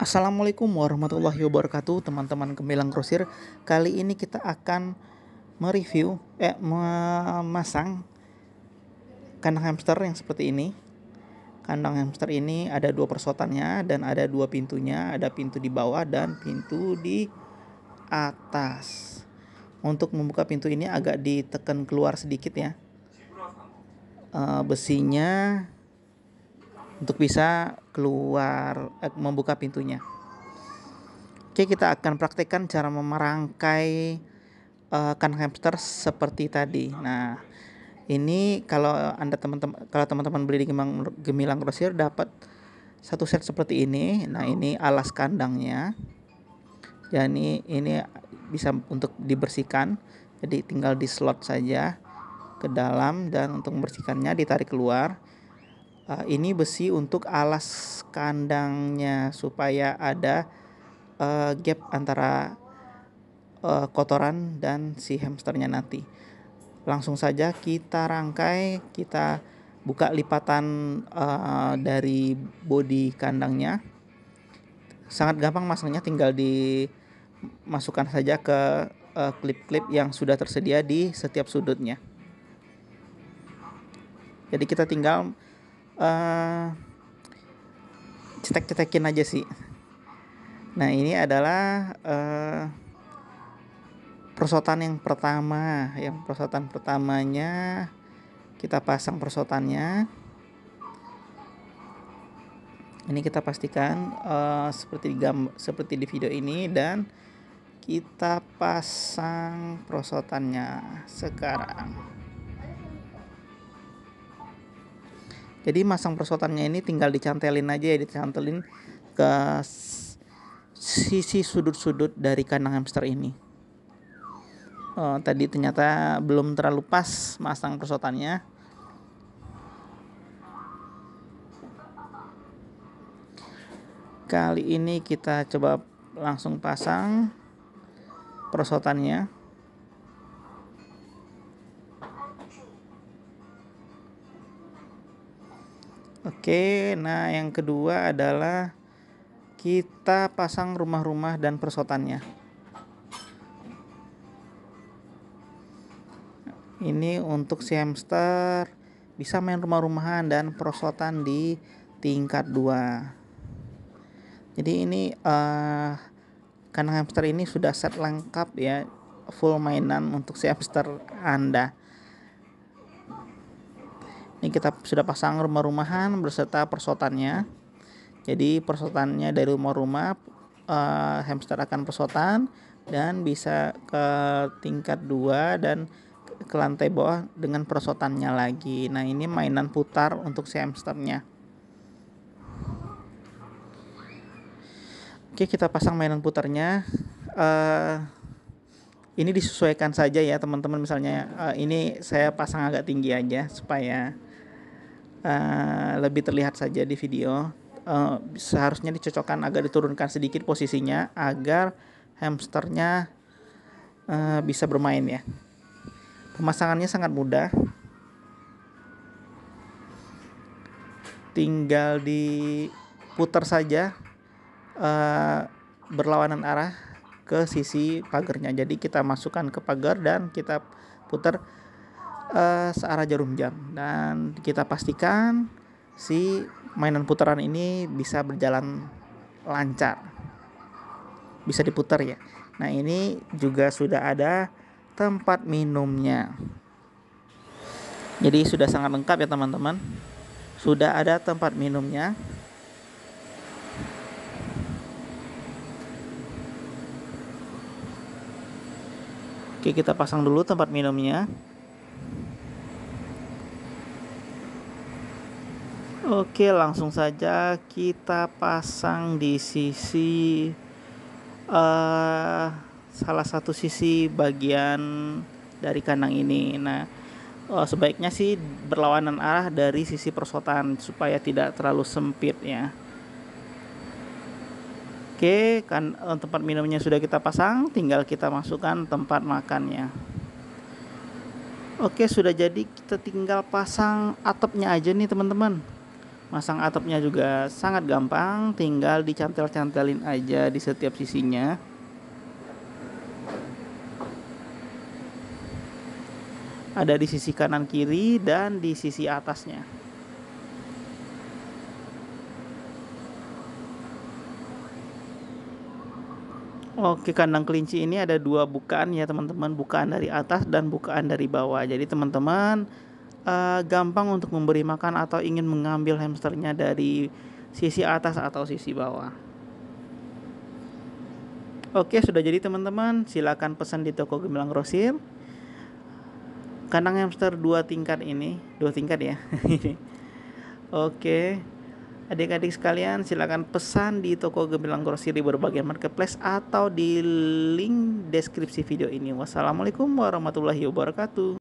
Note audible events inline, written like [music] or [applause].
Assalamualaikum warahmatullahi wabarakatuh teman-teman Gemilang grosir Kali ini kita akan mereview, eh memasang kandang hamster yang seperti ini Kandang hamster ini ada dua persotannya dan ada dua pintunya Ada pintu di bawah dan pintu di atas Untuk membuka pintu ini agak ditekan keluar sedikit ya e, Besinya untuk bisa keluar eh, membuka pintunya. Oke, kita akan praktekkan cara memerangkai uh, kan hamster seperti tadi. Nah, ini kalau Anda teman-teman kalau teman-teman beli di Gemilang Gemilang Grosir dapat satu set seperti ini. Nah, ini alas kandangnya. Jadi ya, ini bisa untuk dibersihkan. Jadi tinggal di slot saja ke dalam dan untuk membersihkannya ditarik keluar. Eh, ini besi untuk alas kandangnya supaya ada uh, gap antara uh, kotoran dan si hamsternya nanti. Langsung saja kita rangkai, kita buka lipatan uh, dari bodi kandangnya. Sangat gampang masangnya tinggal dimasukkan saja ke klip-klip uh, yang sudah tersedia di setiap sudutnya. Jadi kita tinggal uh, cetek-cetekin aja sih. Nah ini adalah uh, eh, persotan yang pertama, yang persotan pertamanya kita pasang persotannya. Ini kita pastikan uh, seperti di gambar, seperti di video ini dan kita pasang prosotannya sekarang. jadi masang perosotannya ini tinggal dicantelin aja ya dicantelin ke sisi sudut-sudut dari kandang hamster ini uh, tadi ternyata belum terlalu pas masang perosotannya kali ini kita coba langsung pasang perosotannya Oke, nah yang kedua adalah kita pasang rumah-rumah dan persotannya. Ini untuk si hamster bisa main rumah-rumahan dan persotan di tingkat 2. Jadi ini uh, karena hamster ini sudah set lengkap ya, full mainan untuk si hamster Anda ini kita sudah pasang rumah-rumahan berserta persotannya jadi persotannya dari rumah-rumah uh, hamster akan persotan dan bisa ke tingkat 2 dan ke lantai bawah dengan persotannya lagi. Nah, ini mainan putar untuk si hamsternya. Oke, kita pasang mainan putarnya. Uh, ini disesuaikan saja ya, teman-teman. Misalnya uh, ini saya pasang agak tinggi aja supaya uh, lebih terlihat saja di video. Uh, seharusnya dicocokkan agar diturunkan sedikit posisinya agar hamsternya uh, bisa bermain ya. Pemasangannya sangat mudah. Tinggal diputar saja uh, berlawanan arah ke sisi pagernya. Jadi kita masukkan ke pagar dan kita putar uh, searah jarum jam dan kita pastikan si mainan putaran ini bisa berjalan lancar bisa diputar ya nah ini juga sudah ada tempat minumnya jadi sudah sangat lengkap ya teman-teman sudah ada tempat minumnya Oke, kita pasang dulu tempat minumnya. Oke, langsung saja kita pasang di sisi uh, salah satu sisi bagian dari kandang ini. Nah, uh, sebaiknya sih berlawanan arah dari sisi persotan supaya tidak terlalu sempit ya. Oke, kan eh, tempat minumnya sudah kita pasang, tinggal kita masukkan tempat makannya. Oke, sudah jadi kita tinggal pasang atapnya aja nih teman-teman. Masang atapnya juga sangat gampang, tinggal dicantel-cantelin aja di setiap sisinya. Ada di sisi kanan kiri dan di sisi atasnya. Oke, kandang kelinci ini ada dua bukaan ya teman-teman, bukaan dari atas dan bukaan dari bawah. Jadi teman-teman uh, gampang untuk memberi makan atau ingin mengambil hamsternya dari sisi atas atau sisi bawah. Oke, sudah jadi teman-teman. Silakan pesan di toko Gemilang Grosir. Kandang hamster dua tingkat ini, dua tingkat ya. [laughs] Oke. Adik-adik sekalian, silakan pesan di toko Gemilang Grosir di berbagai marketplace atau di link deskripsi video ini. Wassalamualaikum warahmatullahi wabarakatuh.